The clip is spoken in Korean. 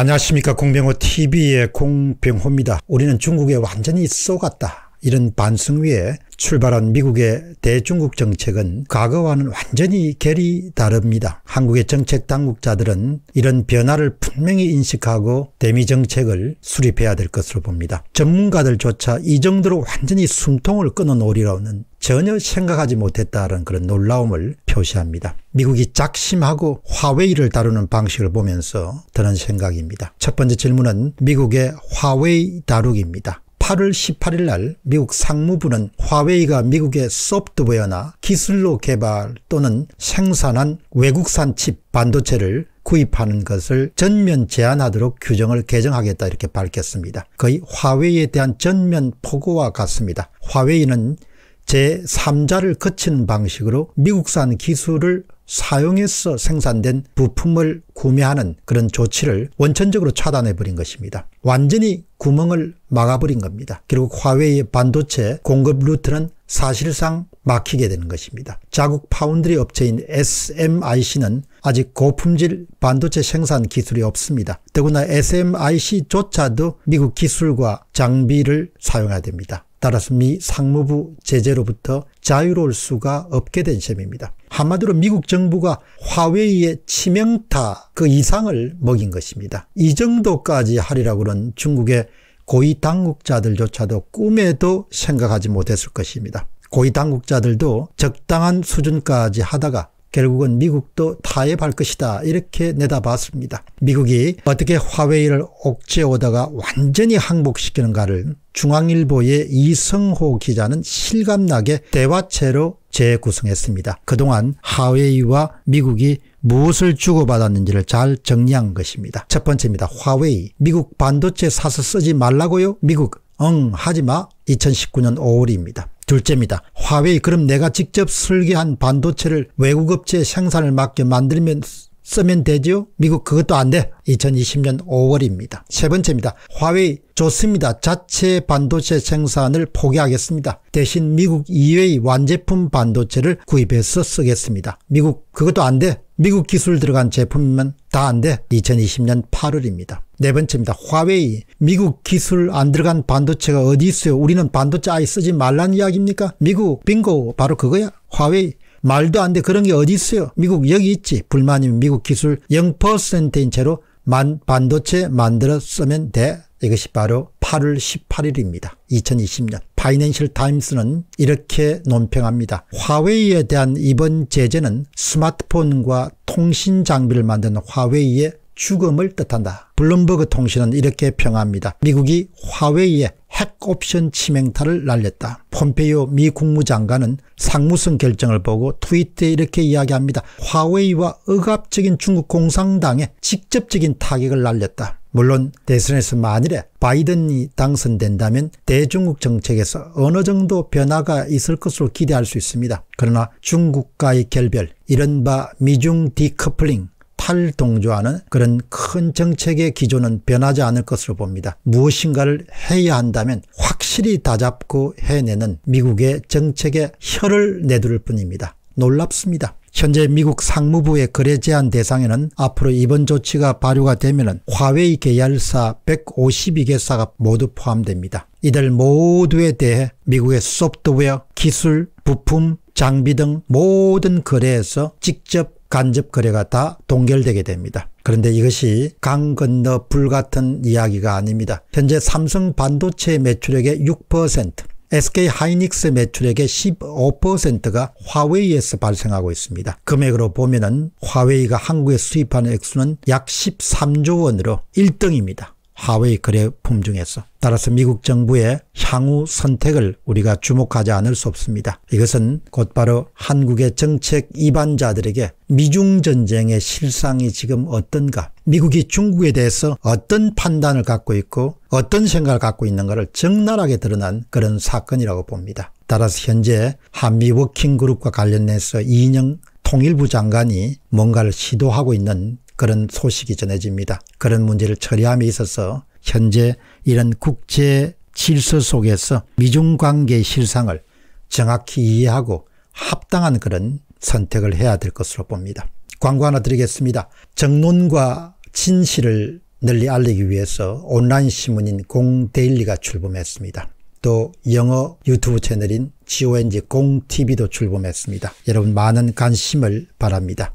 안녕하십니까 공병호 TV의 공병호입니다. 우리는 중국에 완전히 쏘갔다. 이런 반성 위에 출발한 미국의 대중국 정책은 과거와는 완전히 결이 다릅니다. 한국의 정책 당국자들은 이런 변화를 분명히 인식하고 대미 정책을 수립해야 될 것으로 봅니다. 전문가들조차 이 정도로 완전히 숨통을 끊어놓으리라는 전혀 생각하지 못했다는 그런 놀라움을 표시합니다. 미국이 작심하고 화웨이를 다루는 방식을 보면서 드는 생각입니다. 첫 번째 질문은 미국의 화웨이 다루기입니다. 8월 18일 날 미국 상무부는 화웨이가 미국의 소프트웨어나 기술로 개발 또는 생산한 외국산 칩 반도체를 구입하는 것을 전면 제한하도록 규정을 개정하겠다 이렇게 밝혔습니다. 거의 화웨이에 대한 전면 포고와 같습니다. 화웨이는 제3자를 거친 방식으로 미국산 기술을 사용해서 생산된 부품을 구매하는 그런 조치를 원천적으로 차단해버린 것입니다. 완전히 구멍을 막아버린 겁니다. 그리고 화웨이의 반도체 공급 루트는 사실상 막히게 되는 것입니다. 자국 파운드리 업체인 SMIC는 아직 고품질 반도체 생산 기술이 없습니다. 더구나 SMIC조차도 미국 기술과 장비를 사용해야 됩니다. 따라서 미 상무부 제재로부터 자유로울 수가 없게 된 셈입니다. 한마디로 미국 정부가 화웨이의 치명타 그 이상을 먹인 것입니다. 이 정도까지 하리라고는 중국의 고위 당국자들조차도 꿈에도 생각하지 못했을 것입니다. 고위 당국자들도 적당한 수준까지 하다가 결국은 미국도 타협할 것이다 이렇게 내다봤습니다. 미국이 어떻게 화웨이를 옥죄오다가 완전히 항복시키는가를 중앙일보의 이성호 기자는 실감나게 대화체로 재구성했습니다. 그동안 화웨이와 미국이 무엇을 주고받았는지를 잘 정리한 것입니다. 첫 번째입니다. 화웨이. 미국 반도체 사서 쓰지 말라고요? 미국. 응 하지마 2019년 5월입니다. 둘째입니다. 화웨이 그럼 내가 직접 설계한 반도체를 외국 업체에 생산을 맡겨 만들면 쓰면 되죠 미국 그것도 안 돼. 2020년 5월입니다. 세 번째입니다. 화웨이 좋습니다. 자체 반도체 생산을 포기하겠습니다. 대신 미국 이외의 완제품 반도체를 구입해서 쓰겠습니다. 미국 그것도 안 돼. 미국 기술 들어간 제품이면 다 안 돼. 2020년 8월입니다. 네 번째입니다. 화웨이. 미국 기술 안 들어간 반도체가 어디 있어요? 우리는 반도체 아예 쓰지 말란 이야기입니까? 미국 빙고 바로 그거야. 화웨이. 말도 안 돼. 그런 게 어디 있어요? 미국 여기 있지. 불만이면 미국 기술 0%인 채로 만 반도체 만들어 쓰면 돼. 이것이 바로 8월 18일입니다. 2020년. 파이낸셜 타임스는 이렇게 논평합니다. 화웨이에 대한 이번 제재는 스마트폰과 통신 장비를 만든 화웨이의 죽음을 뜻한다. 블룸버그 통신은 이렇게 평합니다. 미국이 화웨이에 핵옵션 치명타를 날렸다. 폼페이오 미 국무장관은 상무성 결정을 보고 트위터에 이렇게 이야기합니다. 화웨이와 억압적인 중국 공산당에 직접적인 타격을 날렸다. 물론 대선에서 만일에 바이든이 당선된다면 대중국 정책에서 어느 정도 변화가 있을 것으로 기대할 수 있습니다. 그러나 중국과의 결별, 이른바 미중 디커플링, 탈동조하는 그런 큰 정책의 기조는 변하지 않을 것으로 봅니다. 무엇인가를 해야 한다면 확실히 다잡고 해내는 미국의 정책에 혀를 내두를 뿐입니다. 놀랍습니다. 현재 미국 상무부의 거래 제한 대상에는 앞으로 이번 조치가 발효가 되면 화웨이 계열사 152개사가 모두 포함됩니다. 이들 모두에 대해 미국의 소프트웨어, 기술, 부품, 장비 등 모든 거래에서 직접 간접 거래가 다 동결되게 됩니다. 그런데 이것이 강 건너 불 같은 이야기가 아닙니다. 현재 삼성 반도체 매출액의 6%, SK 하이닉스 매출액의 15%가 화웨이에서 발생하고 있습니다. 금액으로 보면 화웨이가 한국에 수입하는 액수는 약 13조 원으로 1등입니다. 하웨이 거래품 중에서. 따라서 미국 정부의 향후 선택을 우리가 주목하지 않을 수 없습니다. 이것은 곧바로 한국의 정책 이반자들에게 미중 전쟁의 실상이 지금 어떤가 미국이 중국에 대해서 어떤 판단을 갖고 있고 어떤 생각을 갖고 있는가를 적나라하게 드러난 그런 사건이라고 봅니다. 따라서 현재 한미 워킹그룹과 관련해서 이인영 통일부 장관이 뭔가를 시도하고 있는 그런 소식이 전해집니다. 그런 문제를 처리함에 있어서 현재 이런 국제 질서 속에서 미중 관계 실상을 정확히 이해하고 합당한 그런 선택을 해야 될 것으로 봅니다. 광고 하나 드리겠습니다. 정론과 진실을 널리 알리기 위해서 온라인 신문인 공데일리가 출범했습니다. 또 영어 유튜브 채널인 GONG 공TV도 출범했습니다. 여러분 많은 관심을 바랍니다.